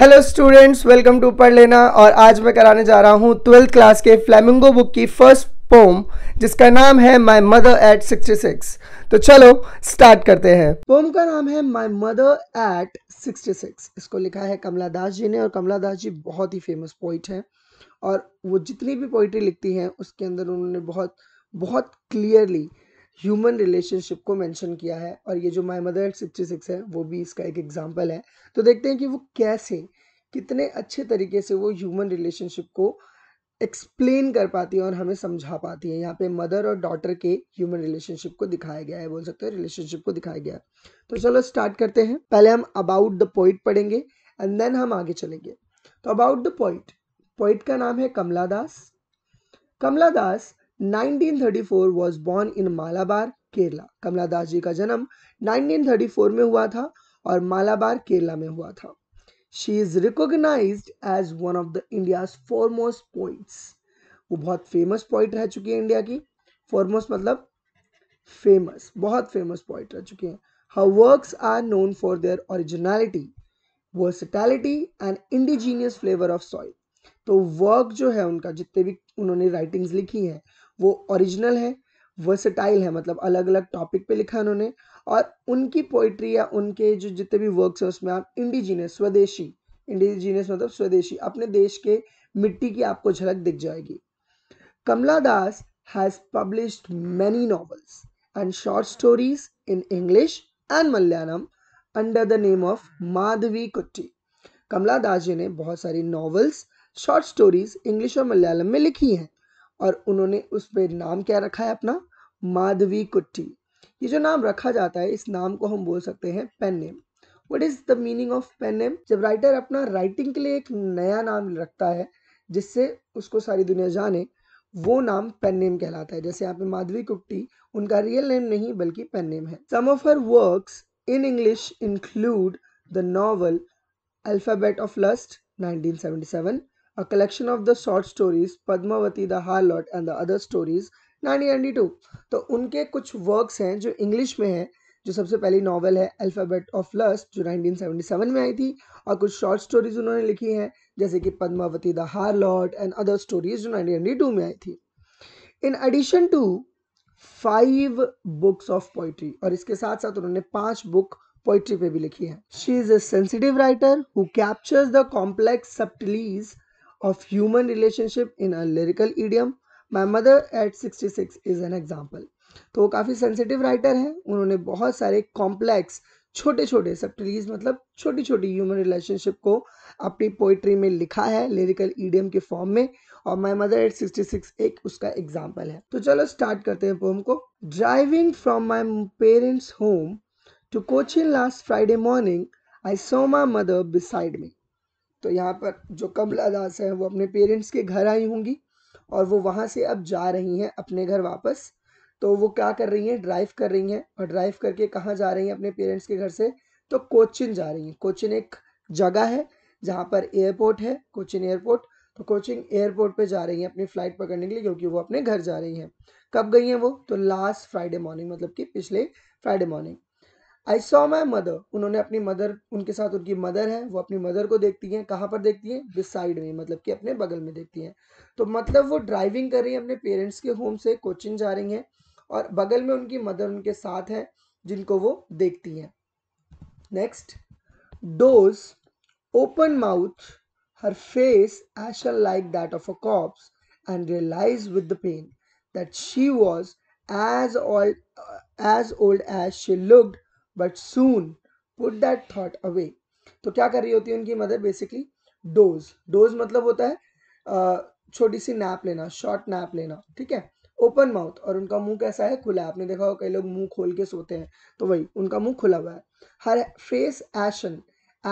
Hello students welcome to पढ़ लेना और आज मैं कराने जा रहा हूँ ट्वेल्थ क्लास के फ्लैमिंगो बुक की फर्स्ट पोम जिसका नाम है माय मदर एट 66 तो चलो स्टार्ट करते हैं पोम का नाम है माय मदर एट 66 इसको लिखा है कमला दास जी ने और कमला दास जी बहुत ही फेमस पोइट हैं और वो जितनी भी पोइट्री लिखती हैं उसके अंदर उन्होंने बहुत बहुत क्लियरली ह्यूमन रिलेशनशिप को मेंशन किया है और ये जो my mother at sixty six है वो भी इसका एक एग्जाम्पल है तो देखते हैं कि वो कैसे कितने अच्छे तरीके से वो ह्यूमन रिलेशनशिप को एक्सप्लेन कर पाती है और हमें समझा पाती है यहाँ पे मदर और डॉटर के ह्यूमन रिलेशनशिप को दिखाया गया है बोल सकते हैं रिलेशनशिप को दिखाया गया है तो चलो स्टार्ट करते हैं पहले हम अबाउट द पॉइंट पढ़ेंगे एंड देन हम आगे चलेंगे तो अबाउट द पॉइंट पॉइंट का नाम है Kamala Das Kamala Das 1934 was born in Malabar Kerala Kamala Das ji का जन्म 1934 में हुआ था और मालाबार केरला में हुआ था she is recognise as one of the India's foremost poets वो बहुत फेमस पोइट रह चुकी है इंडिया की फॉरमोस्ट मतलब फेमस बहुत फेमस पॉइंट रह चुकी हैं हर works are known for their originality versatility and indigenous flavour of soil तो वर्क जो है उनका जितने भी उन्होंने राइटिंग्स लिखी हैं वो ओरिजिनल है वर्सटाइल है मतलब अलग अलग टॉपिक पे लिखा उन्होंने और उनकी पोइट्री या उनके जो जितने भी वर्क्स हैं उसमें आप इंडिजीनियस स्वदेशी इंडिजीनियस मतलब स्वदेशी अपने देश के मिट्टी की आपको झलक दिख जाएगी Kamala Das has published many novels and short stories in English and Malayalam under the name of Madhavi Kutty Kamala Das जी ने बहुत सारी नॉवल्स शॉर्ट स्टोरीज इंग्लिश और मलयालम में लिखी हैं और उन्होंने उस पे नाम क्या रखा है अपना माधवी कुट्टी ये जो नाम रखा जाता है इस नाम को हम बोल सकते हैं pen name what is the meaning of pen name जब राइटर अपना राइटिंग के लिए एक नया नाम रखता है जिससे उसको सारी दुनिया जाने वो नाम पेन नेम कहलाता है जैसे यहाँ पे माधवी कुट्टी उनका रियल नेम नहीं बल्कि पेन नेम है some of her works in English include the novel alphabet of lust 1977 a collection of the short stories Padmavati the Harlot and the other stories 1992 तो उनके कुछ वर्क्स हैं जो इंग्लिश में हैं जो सबसे पहली नॉवल है अल्फ़ाबेट ऑफ लस्ट जो 1977 में आई थी और कुछ शॉर्ट स्टोरीज उन्होंने लिखी हैं जैसे कि पद्मावती द हार हार्लॉट एंड अदर स्टोरीज जो 1992 में आई थी in addition to five books of poetry और इसके साथ साथ उन्होंने पांच बुक पोइट्री पे भी लिखी है she is a sensitive writer who captures the complex subtleties of human relationship in a lyrical idiom my mother at 66 is an example तो वो काफ़ी सेंसिटिव राइटर हैं उन्होंने बहुत सारे कॉम्प्लेक्स छोटे छोटे सबटलीज मतलब छोटी छोटी ह्यूमन रिलेशनशिप को अपनी पोइट्री में लिखा है लिरिकल ईडियम के फॉर्म में और my mother at sixty six एक उसका एग्जाम्पल है तो चलो स्टार्ट करते हैं पोम को driving from my parents home to Cochin last Friday morning I saw my mother beside me तो यहाँ पर जो कमला दास हैं वो अपने पेरेंट्स के घर आई होंगी और वो वहाँ से अब जा रही हैं अपने घर वापस तो वो क्या कर रही हैं ड्राइव कर रही हैं और ड्राइव करके कहाँ जा रही हैं अपने पेरेंट्स के घर से तो कोचिन जा रही हैं कोचिन एक जगह है जहाँ पर एयरपोर्ट है कोचिन एयरपोर्ट तो कोचिंग एयरपोर्ट पे जा रही हैं अपनी फ़्लाइट पकड़ने के लिए क्योंकि वो अपने घर जा रही हैं कब गई हैं वो तो लास्ट फ्राइडे मॉर्निंग मतलब कि पिछले Friday morning I saw my mother उन्होंने अपनी मदर उनके साथ उनकी मदर है वो अपनी मदर को देखती हैं कहाँ पर देखती हैं बिसाइड में मतलब कि अपने बगल में देखती हैं तो मतलब वो ड्राइविंग कर रही हैं अपने पेरेंट्स के होम से कोचिंग जा रही हैं और बगल में उनकी मदर उनके साथ हैं जिनको वो देखती हैं next doze open mouth her face ash like that of a corpse and realise with the pain that she was as all as old as she looked but soon put that thought away तो क्या कर रही होती है उनकी mother basically dose dose मतलब होता है छोटी सी नैप लेना शॉर्ट नैप लेना ठीक है ओपन माउथ और उनका मुंह कैसा है खुला आपने देखा हो कई लोग मुंह खोल के सोते हैं तो वही उनका मुंह खुला हुआ है हर फेस एशन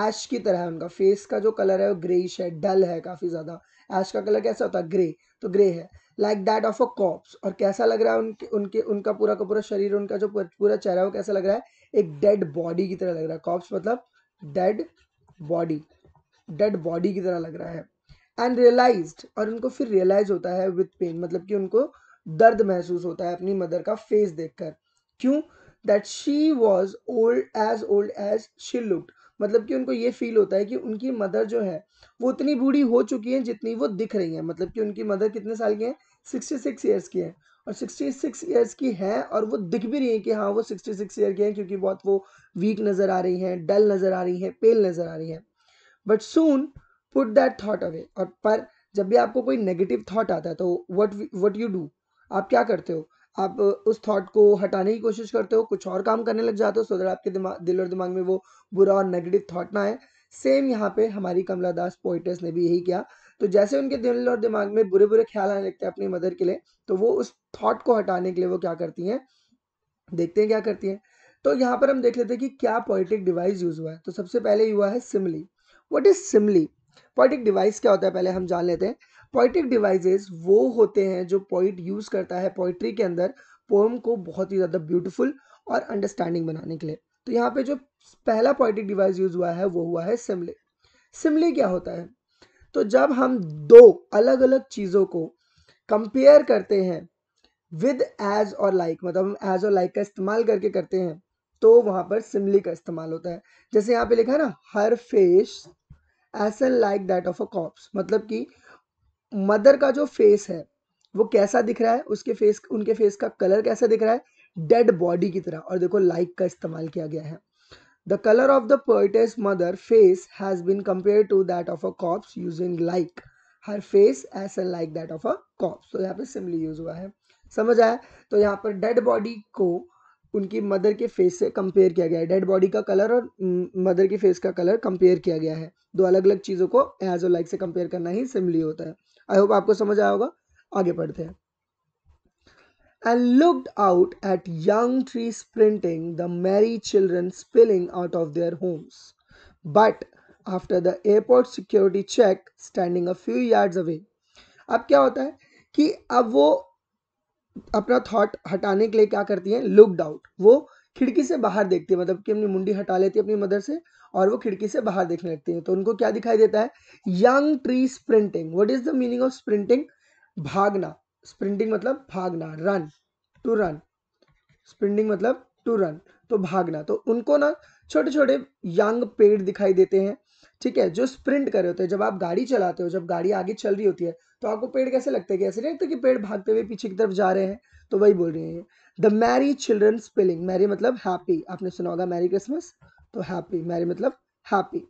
ऐश की तरह है उनका फेस का जो कलर है वो ग्रेइश है डल है काफ़ी ज़्यादा ऐश का कलर कैसा होता है ग्रे तो ग्रे है like that of a corpse और कैसा लग रहा है उनके उनके उनका पूरा का पूरा शरीर उनका जो पूरा चेहरा वो कैसा लग रहा है एक डेड बॉडी की तरह लग रहा है कॉप्स मतलब डेड बॉडी डेड बॉडी की तरह लग रहा है एंड रियलाइज और उनको फिर रियलाइज होता है विथ पेन मतलब कि उनको दर्द महसूस होता है अपनी मदर का फेस देखकर क्यों that she was old as old as she looked मतलब कि उनको ये फील होता है कि उनकी मदर जो है वो उतनी बूढ़ी हो चुकी है जितनी वो दिख रही हैं मतलब कि उनकी मदर कितने साल की हैं सिक्सटी सिक्स ईयर्स की हैं और सिक्सटी सिक्स ईयर्स की हैं और वो दिख भी रही हैं कि हाँ वो सिक्सटी सिक्स ईयर की हैं क्योंकि बहुत वो वीक नज़र आ रही हैं डल नज़र आ रही हैं पेल नज़र आ रही हैं but soon put that thought away और पर जब भी आपको कोई नेगेटिव थाट आता है तो वट वट यू डू आप क्या करते हो आप उस थॉट को हटाने की कोशिश करते हो कुछ और काम करने लग जाते हो सो दैट आपके दिमाग दिल और दिमाग में वो बुरा और नेगेटिव थॉट ना आए सेम यहाँ पे हमारी कमला दास पोइटर्स ने भी यही किया तो जैसे उनके दिल और दिमाग में बुरे बुरे ख्याल आने लगते हैं अपनी मदर के लिए तो वो उस थॉट को हटाने के लिए वो क्या करती हैं देखते हैं क्या करती हैं तो यहाँ पर हम देख लेते हैं कि क्या पोइटिक डिवाइस यूज़ हुआ है तो सबसे पहले हुआ है simile what is simile poetic device क्या होता है पहले हम जान लेते हैं पोइटिक डिवाइजेज वो होते हैं जो पोइट यूज़ करता है पोइट्री के अंदर पोम को बहुत ही ज़्यादा ब्यूटीफुल और अंडरस्टैंडिंग बनाने के लिए तो यहाँ पे जो पहला पोइटिक डिवाइस यूज़ हुआ है वो हुआ है सिमले सिमले क्या होता है तो जब हम दो अलग अलग चीज़ों को कंपेयर करते हैं विद एज और लाइक मतलब हम एज और लाइक का इस्तेमाल करके करते हैं तो वहां पर सिमली का इस्तेमाल होता है जैसे यहाँ पे लिखा है ना her face ashen like that of a corpse मतलब कि मदर का जो फेस है वो कैसा दिख रहा है उसके फेस उनके फेस का कलर कैसा दिख रहा है डेड बॉडी की तरह और देखो लाइक का इस्तेमाल किया गया है the colour of the poet's mother face has been compare to that of a corpse using like her face ashen like that of a corpse तो यहाँ पे सिमली यूज हुआ है समझ आया तो यहाँ पर डेड बॉडी को उनकी मदर के फेस से कंपेयर किया गया है डेड बॉडी का कलर और मदर mm, के फेस का कलर कंपेयर किया गया है दो अलग अलग चीज़ों को एज ओ लाइक से कंपेयर करना ही सिमली होता है आई होप आपको समझ आया होगा आगे पढ़ते हैं and looked out at young trees sprinting, the merry children spilling out of their homes. But after the airport security check, standing a few yards away. अब क्या होता है कि अब वो अपना थॉट हटाने के लिए क्या करती है लुकड आउट वो खिड़की से बाहर देखती है मतलब कि अपनी मुंडी हटा लेती है अपनी मदर से और वो खिड़की से बाहर देखने लगती हैं तो उनको क्या दिखाई देता है young tree sprinting what is the meaning of sprinting भागना स्प्रिंटिंग मतलब भागना रन टू रन स्प्रिंटिंग मतलब टू रन तो भागना तो उनको ना छोटे छोटे यंग पेड़ दिखाई देते हैं ठीक है जो स्प्रिंट कर रहे होते हैं जब आप गाड़ी चलाते हो जब गाड़ी आगे चल रही होती है तो आपको पेड़ कैसे लगते हैं कैसे नहीं लगता कि पेड़ भागते हुए पीछे की तरफ जा रहे हैं तो वही बोल रहे हैं the merry children spilling merry मतलब हैप्पी आपने सुना होगा मैरी क्रिसमस तो हैप्पी मैरी मतलब हैप्पी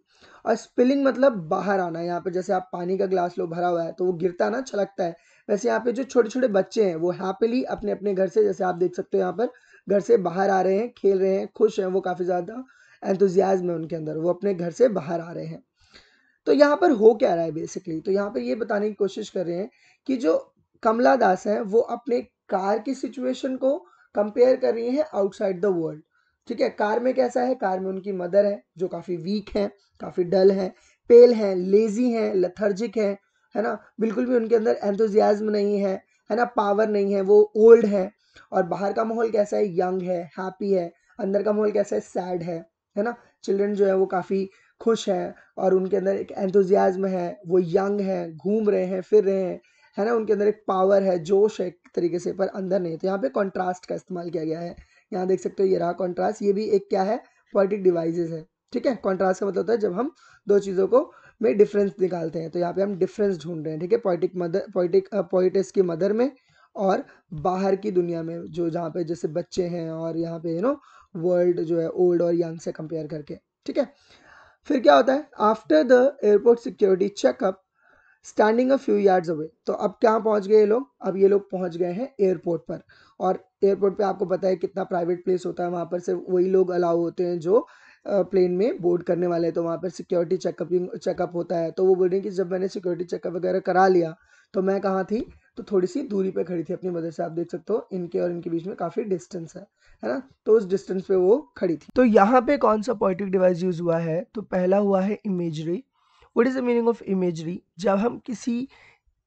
और स्पिलिंग मतलब बाहर आना यहाँ पे जैसे आप पानी का ग्लास लो भरा हुआ है तो वो गिरता ना छलकता है वैसे यहाँ पे जो छोटे छोटे बच्चे हैं वो हैप्पीली अपने अपने घर से जैसे आप देख सकते हो यहाँ पर घर से बाहर आ रहे हैं खेल रहे हैं खुश हैं वो काफ़ी ज़्यादा एंतजियाज है उनके अंदर वो अपने घर से बाहर आ रहे हैं तो यहाँ पर हो क्या रहा है बेसिकली तो यहाँ पर ये बताने की कोशिश कर रहे हैं कि जो कमला दास है वो अपने कार की सिचुएशन को कंपेयर कर रही है आउटसाइड द वर्ल्ड ठीक है कार में कैसा है कार में उनकी मदर है जो काफ़ी वीक है काफ़ी डल है पेल हैं लेजी हैं लथर्जिक हैं है ना बिल्कुल भी उनके अंदर एंथुजियाज्म नहीं है है ना पावर नहीं है वो ओल्ड है और बाहर का माहौल कैसा है यंग है हैप्पी है अंदर का माहौल कैसा है सैड है है ना चिल्ड्रन जो है वो काफ़ी खुश हैं और उनके अंदर एक एंथुजियाज्म है वो यंग है घूम रहे हैं फिर रहे हैं है ना उनके अंदर एक पावर है जोश है एक तरीके से पर अंदर नहीं तो यहाँ पे कॉन्ट्रास्ट का इस्तेमाल किया गया है यहाँ देख सकते हो ये रहा कॉन्ट्रास्ट ये भी एक क्या है पॉइटिक डिवाइसेज है ठीक है कॉन्ट्रास्ट का मतलब होता है जब हम दो चीज़ों को में डिफरेंस निकालते हैं तो यहाँ पे हम डिफरेंस ढूंढ रहे हैं ठीक है पॉइटिक मदर पॉइटिक पोइटिस की मदर में और बाहर की दुनिया में जो जहाँ पे जैसे बच्चे हैं और यहाँ पे यू नो वर्ल्ड जो है ओल्ड और यंग से कंपेयर करके ठीक है फिर क्या होता है after the airport security checkup standing a few yards away तो अब क्या पहुंच गए ये लोग अब ये लोग पहुंच गए हैं एयरपोर्ट पर और एयरपोर्ट पे आपको पता है कितना प्राइवेट प्लेस होता है वहाँ पर सिर्फ वही लोग अलाउ होते हैं जो प्लेन में बोर्ड करने वाले हैं तो वहाँ पर सिक्योरिटी चेकअप चेकअप होता है तो वो बोल रहे हैं कि जब मैंने सिक्योरिटी चेकअप वगैरह करा लिया तो मैं कहाँ थी तो थोड़ी सी दूरी पे खड़ी थी अपनी मदर से आप देख सकते हो इनके और इनके बीच में काफ़ी डिस्टेंस है है ना तो उस डिस्टेंस पे वो खड़ी थी तो यहाँ पे कौन सा पॉइटिक डिवाइस यूज़ हुआ है तो पहला हुआ है imagery what is the meaning of imagery जब हम किसी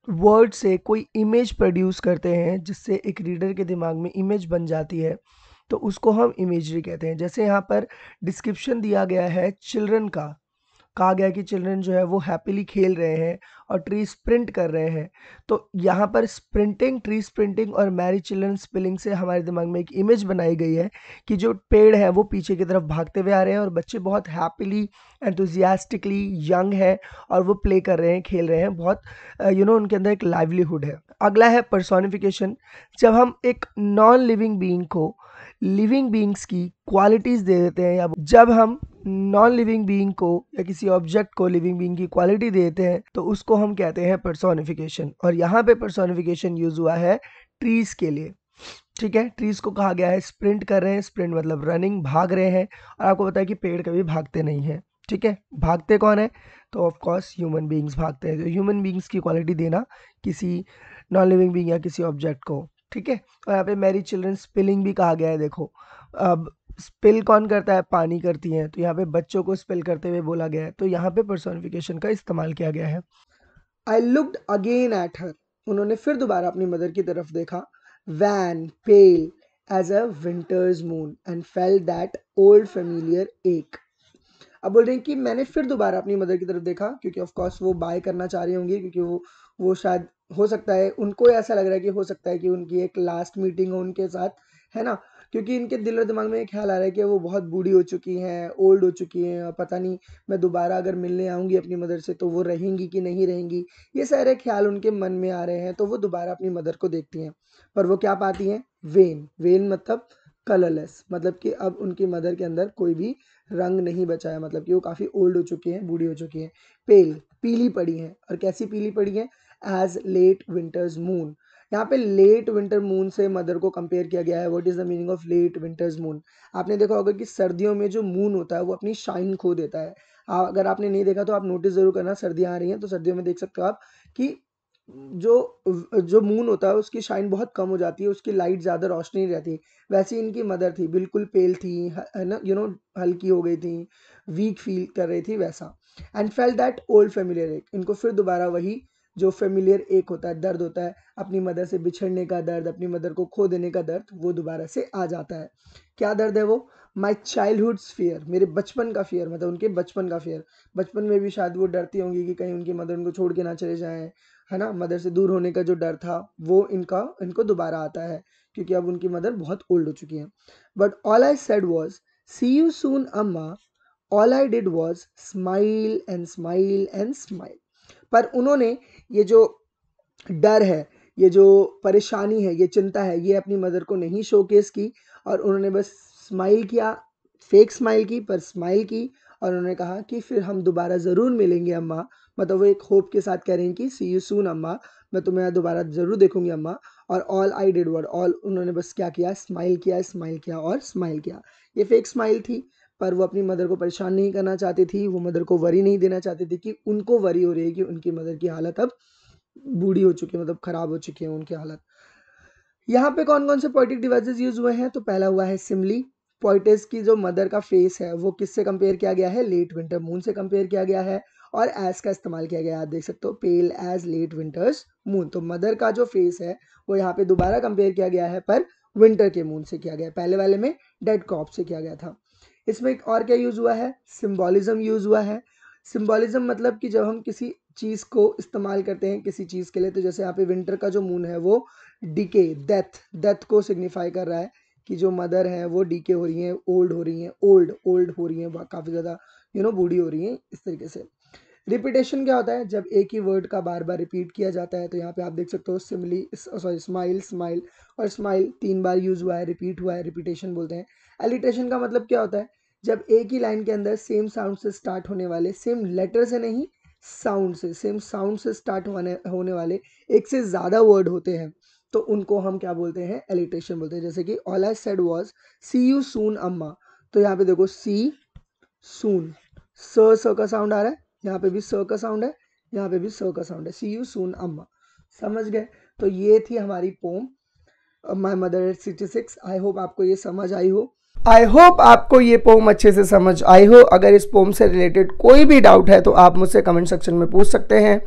वर्ड से कोई इमेज प्रोड्यूस करते हैं जिससे एक रीडर के दिमाग में इमेज बन जाती है तो उसको हम इमेजरी कहते हैं जैसे यहाँ पर डिस्क्रिप्शन दिया गया है चिल्ड्रन का कहा गया कि चिल्ड्रन जो है वो हैप्पीली खेल रहे हैं और ट्री स्प्रिंट कर रहे हैं तो यहाँ पर स्प्रिंटिंग ट्री स्प्रिंटिंग और मैरी चिल्ड्रन स्पिलिंग से हमारे दिमाग में एक इमेज बनाई गई है कि जो पेड़ है वो पीछे की तरफ भागते हुए आ रहे हैं और बच्चे बहुत हैप्पीली एंथुजियास्टिकली यंग है और वो प्ले कर रहे हैं खेल रहे हैं बहुत यू uh, नो know, उनके अंदर एक लाइवलीहुड है अगला है पर्सोनिफिकेशन जब हम एक नॉन लिविंग बींग को लिविंग बींग्स की क्वालिटीज़ दे देते हैं या जब हम नॉन लिविंग बीइंग को या किसी ऑब्जेक्ट को लिविंग बीइंग की क्वालिटी देते हैं तो उसको हम कहते हैं परसोनिफिकेशन और यहाँ पे परसोनिफिकेशन यूज हुआ है ट्रीज के लिए ठीक है ट्रीज को कहा गया है स्प्रिंट कर रहे हैं स्प्रिंट मतलब रनिंग भाग रहे हैं और आपको पता है कि पेड़ कभी भागते नहीं है ठीक है भागते कौन है तो ऑफकोर्स ह्यूमन बींग्स भागते हैं तो ह्यूमन बींग्स की क्वालिटी देना किसी नॉन लिविंग बींग या किसी ऑब्जेक्ट को ठीक है और यहाँ पे मैरी चिल्ड्रन स्पिलिंग भी कहा गया है देखो अब स्पिल कौन करता है पानी करती हैं तो यहाँ पे बच्चों को स्पिल करते हुए बोला गया है तो यहाँ पे पर्सोनिफिकेशन का इस्तेमाल किया गया है I looked again at her उन्होंने फिर दोबारा अपनी मदर की तरफ देखा wan pale as a winter's moon and felt that old familiar ache अब बोल रहे हैं कि मैंने फिर दोबारा अपनी मदर की तरफ देखा क्योंकि ऑफ कोर्स वो बाय करना चाह रही होंगी क्योंकि वो वो शायद हो सकता है उनको ऐसा लग रहा है कि हो सकता है कि उनकी एक लास्ट मीटिंग हो उनके साथ है ना क्योंकि इनके दिल और दिमाग में ये ख्याल आ रहा है कि वो बहुत बूढ़ी हो चुकी हैं ओल्ड हो चुकी हैं और पता नहीं मैं दोबारा अगर मिलने आऊँगी अपनी मदर से तो वो रहेंगी कि नहीं रहेंगी ये सारे ख्याल उनके मन में आ रहे हैं तो वो दोबारा अपनी मदर को देखती हैं पर वो क्या पाती हैं वेन वेन मतलब कलरलेस मतलब कि अब उनकी मदर के अंदर कोई भी रंग नहीं बचा है मतलब कि वो काफ़ी ओल्ड हो चुकी हैं बूढ़ी हो चुकी हैं पेल पीली पड़ी हैं और कैसी पीली पड़ी हैं एज लेट विंटर्स मून यहाँ पे लेट विंटर मून से मदर को कंपेयर किया गया है what is the meaning of late winter's moon आपने देखा होगा कि सर्दियों में जो मून होता है वो अपनी शाइन खो देता है अगर आपने नहीं देखा तो आप नोटिस ज़रूर करना सर्दियाँ आ रही हैं तो सर्दियों में देख सकते हो आप कि जो जो मून होता है उसकी शाइन बहुत कम हो जाती है उसकी लाइट ज़्यादा रोशनी नहीं रहती वैसे इनकी मदर थी बिल्कुल पेल थी है ना यू नो हल्की हो गई थी वीक फील कर रही थी वैसा and felt that old familiar इनको फिर दोबारा वही जो फेमिलियर एक होता है दर्द होता है अपनी मदर से बिछड़ने का दर्द अपनी मदर को खो देने का दर्द वो दोबारा से आ जाता है क्या दर्द है वो माई चाइल्ड हुड फियर मेरे बचपन का फियर मतलब उनके बचपन का फियर बचपन में भी शायद वो डरती होंगी कि कहीं उनकी मदर उनको छोड़ के ना चले जाएँ है ना मदर से दूर होने का जो डर था वो इनका इनको दोबारा आता है क्योंकि अब उनकी मदर बहुत ओल्ड हो चुकी हैं but all I said was see you soon Amma all I did was smile and smile and smile पर उन्होंने ये जो डर है ये जो परेशानी है ये चिंता है ये अपनी मदर को नहीं शोकेस की और उन्होंने बस स्माइल किया फेक स्माइल की पर स्माइल की और उन्होंने कहा कि फिर हम दोबारा ज़रूर मिलेंगे अम्मा मतलब वो एक होप के साथ कह रही कि सी यू सून अम्मा मैं तुम्हें दोबारा ज़रूर देखूंगी अम्मा और all I did word all उन्होंने बस क्या किया स्माइल किया स्माइल किया और स्माइल किया ये फेक स्माइल थी पर वो अपनी मदर को परेशान नहीं करना चाहती थी वो मदर को वरी नहीं देना चाहती थी कि उनको वरी हो रही है कि उनकी मदर की हालत अब बूढ़ी हो चुकी है मतलब ख़राब हो चुकी है उनकी हालत यहाँ पे कौन कौन से पोइटिक डिवाइसेज यूज़ हुए हैं तो पहला हुआ है सिमली पोइटिस की जो मदर का फेस है वो किससे कंपेयर किया गया है लेट विंटर मून से कंपेयर किया गया है और एज का इस्तेमाल किया गया आप देख सकते हो pale as late winter's moon तो मदर का जो फेस है वो यहाँ पे दोबारा कंपेयर किया गया है पर विंटर के मून से किया गया पहले वाले में डेड क्रॉप से किया गया था इसमें एक और क्या यूज़ हुआ है सिम्बॉलिज़म यूज़ हुआ है सिम्बॉलिज़म मतलब कि जब हम किसी चीज़ को इस्तेमाल करते हैं किसी चीज़ के लिए तो जैसे यहाँ पे विंटर का जो मून है वो डीके डेथ डेथ को सिग्निफाई कर रहा है कि जो मदर है वो डीके हो रही हैं ओल्ड हो रही हैं ओल्ड ओल्ड हो रही हैं काफ़ी ज़्यादा यू नो बूढ़ी हो रही हैं इस तरीके से रिपीटेशन क्या होता है जब एक ही वर्ड का बार बार रिपीट किया जाता है तो यहाँ पे आप देख सकते हो सिमली सॉरी स्माइल स्माइल और स्माइल तीन बार यूज़ हुआ है रिपीट हुआ है रिपीटेशन बोलते हैं एलिटेशन का मतलब क्या होता है जब एक ही लाइन के अंदर सेम साउंड से स्टार्ट होने वाले सेम लेटर से नहीं साउंड से सेम साउंड से स्टार्ट होने होने वाले एक से ज़्यादा वर्ड होते हैं तो उनको हम क्या बोलते हैं एलिटेशन बोलते हैं जैसे कि all I said was see you soon Amma तो यहाँ पे देखो सी सून स स का साउंड आ रहा है यहाँ पे भी स का साउंड है यहाँ पे भी स का साउंड है सी यू सून अम्मा समझ गए तो ये थी हमारी poem my mother at sixty six I hope आपको ये समझ आई हो आई होप आपको ये पोम अच्छे से समझ आई हो अगर इस पोम से रिलेटेड कोई भी डाउट है तो आप मुझसे कमेंट सेक्शन में पूछ सकते हैं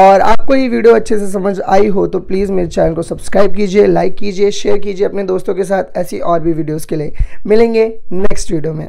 और आपको ये वीडियो अच्छे से समझ आई हो तो प्लीज़ मेरे चैनल को सब्सक्राइब कीजिए लाइक कीजिए शेयर कीजिए अपने दोस्तों के साथ ऐसी और भी वीडियोस के लिए मिलेंगे नेक्स्ट वीडियो में